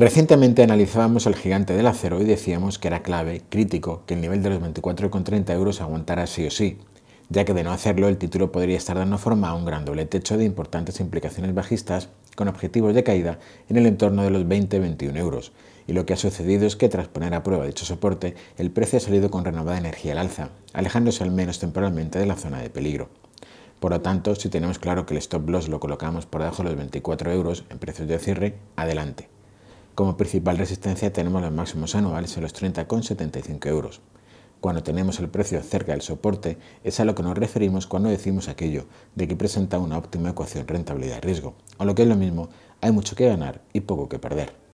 Recientemente analizábamos el gigante del acero y decíamos que era clave, crítico, que el nivel de los 24,30 euros aguantara sí o sí, ya que de no hacerlo el título podría estar dando forma a un gran doble techo de importantes implicaciones bajistas con objetivos de caída en el entorno de los 20-21 euros, y lo que ha sucedido es que tras poner a prueba dicho soporte, el precio ha salido con renovada energía al alza, alejándose al menos temporalmente de la zona de peligro. Por lo tanto, si tenemos claro que el stop loss lo colocamos por debajo de los 24 euros en precios de cierre, adelante. Como principal resistencia tenemos los máximos anuales en los 30,75 euros. Cuando tenemos el precio cerca del soporte es a lo que nos referimos cuando decimos aquello de que presenta una óptima ecuación rentabilidad-riesgo, o lo que es lo mismo, hay mucho que ganar y poco que perder.